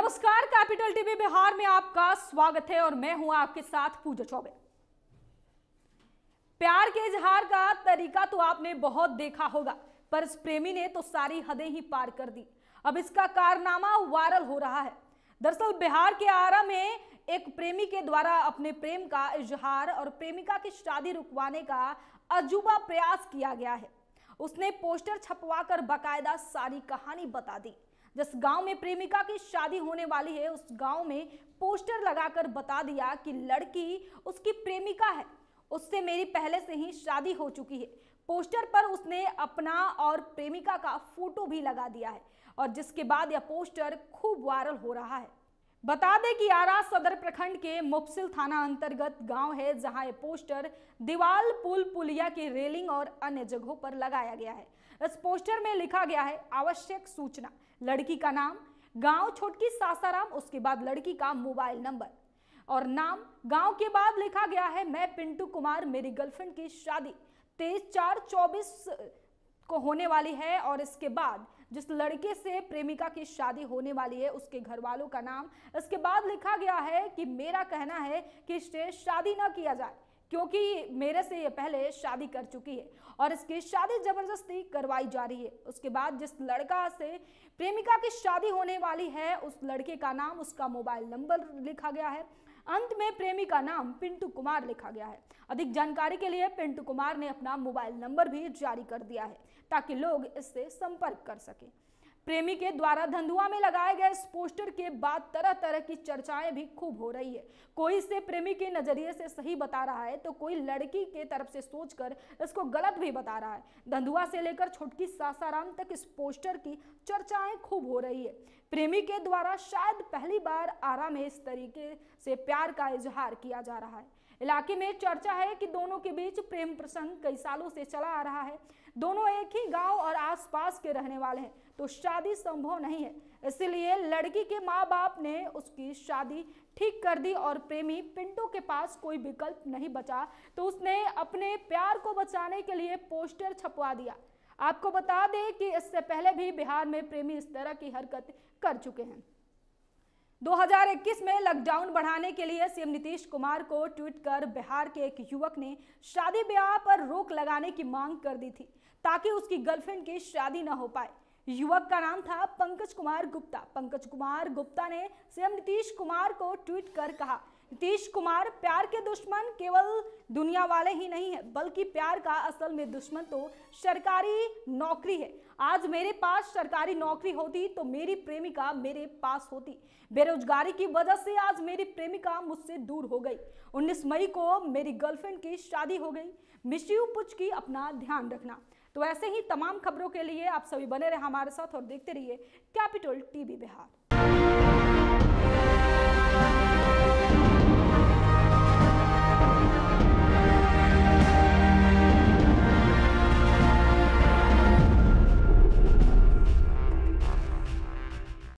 नमस्कार capital TV Bihar में आपका स्वागत है और मैं हूं आपके साथ पूजा चौबे प्यार के इजहार का तरीका तो आपने बहुत देखा होगा पर इस प्रेमी ने तो सारी हदें ही पार कर दी अब इसका कारनामा वायरल हो रहा है दरअसल बिहार के आरा में एक प्रेमी के द्वारा अपने प्रेम का इजहार और प्रेमिका की शादी रुकवाने का अजूबा प्रयास किया गया है उसने पोस्टर छपवाकर बाकायदा सारी कहानी बता दी जिस गांव में प्रेमिका की शादी होने वाली है उस गांव में पोस्टर लगाकर बता दिया कि लड़की उसकी प्रेमिका है उससे मेरी पहले से ही शादी हो चुकी है पोस्टर पर उसने अपना और प्रेमिका का फोटो भी लगा दिया है और जिसके बाद यह पोस्टर खूब वायरल हो रहा है बता दें कि आरा सदर प्रखंड के मुफसिल थाना अंतर्गत गांव है जहां ये पोस्टर दीवाल पुल पुलिया की रेलिंग और अन्य जगहों पर लगाया गया है इस पोस्टर में लिखा गया है आवश्यक सूचना लड़की का नाम गांव छोटकी सासाराम उसके बाद लड़की का मोबाइल नंबर और नाम गांव के बाद लिखा गया है मैं पिंटू कुमार मेरी गर्लफ्रेंड की शादी तेईस चार चौबीस को होने वाली है और इसके बाद जिस लड़के से प्रेमिका की शादी होने वाली है उसके घर वालों का नाम इसके बाद लिखा गया है कि मेरा कहना है कि इससे शादी ना किया जाए क्योंकि मेरे से ये पहले शादी कर चुकी है और इसकी शादी जबरदस्ती करवाई जा रही है उसके बाद जिस लड़का से प्रेमिका की शादी होने वाली है उस लड़के का नाम उसका मोबाइल नंबर लिखा गया है अंत में प्रेमी का नाम पिंटू कुमार लिखा गया है अधिक जानकारी के लिए पिंटू कुमार ने अपना मोबाइल नंबर भी जारी कर दिया है ताकि लोग इससे संपर्क कर सकें प्रेमी के द्वारा धंधुआ में लगाए गए इस पोस्टर के बाद तरह तरह की चर्चाएं भी खूब हो रही है कोई इसे प्रेमी के नजरिए से सही बता रहा है तो कोई लड़की के तरफ से सोचकर इसको गलत भी बता रहा है धंधुआ से लेकर छोटकी सासाराम तक इस पोस्टर की चर्चाएं खूब हो रही है प्रेमी के द्वारा शायद पहली बार आरा में इस तरीके से प्यार का इजहार किया जा रहा है इलाके में चर्चा है कि दोनों के बीच प्रेम प्रसंग कई सालों से चला आ रहा है दोनों एक ही गांव और आसपास के रहने वाले हैं तो शादी संभव नहीं है इसलिए लड़की के माँ बाप ने उसकी शादी ठीक कर दी और प्रेमी पिंटो के पास कोई विकल्प नहीं बचा तो उसने अपने प्यार को बचाने के लिए पोस्टर छपवा दिया आपको बता दें कि इससे पहले भी बिहार में प्रेमी इस तरह की हरकत कर चुके हैं 2021 में लॉकडाउन बढ़ाने के लिए सीएम नीतीश कुमार को ट्वीट कर बिहार के एक युवक ने शादी ब्याह पर रोक लगाने की मांग कर दी थी ताकि उसकी गर्लफ्रेंड की शादी न हो पाए युवक का नाम था पंकज कुमार गुप्ता पंकज कुमार गुप्ता ने सीएम नीतीश कुमार को ट्वीट कर कहा नीतीश कुमार प्यार के दुश्मन केवल दुनिया वाले ही नहीं है बल्कि प्यार का असल में दुश्मन तो सरकारी नौकरी है आज मेरे पास सरकारी नौकरी होती तो मेरी प्रेमिका मेरे पास होती बेरोजगारी की वजह से आज मेरी प्रेमिका मुझसे दूर हो गई 19 मई को मेरी गर्लफ्रेंड की शादी हो गई मिश्यू पुच की अपना ध्यान रखना तो ऐसे ही तमाम खबरों के लिए आप सभी बने रहे हमारे साथ और देखते रहिए कैपिटल टीवी बिहार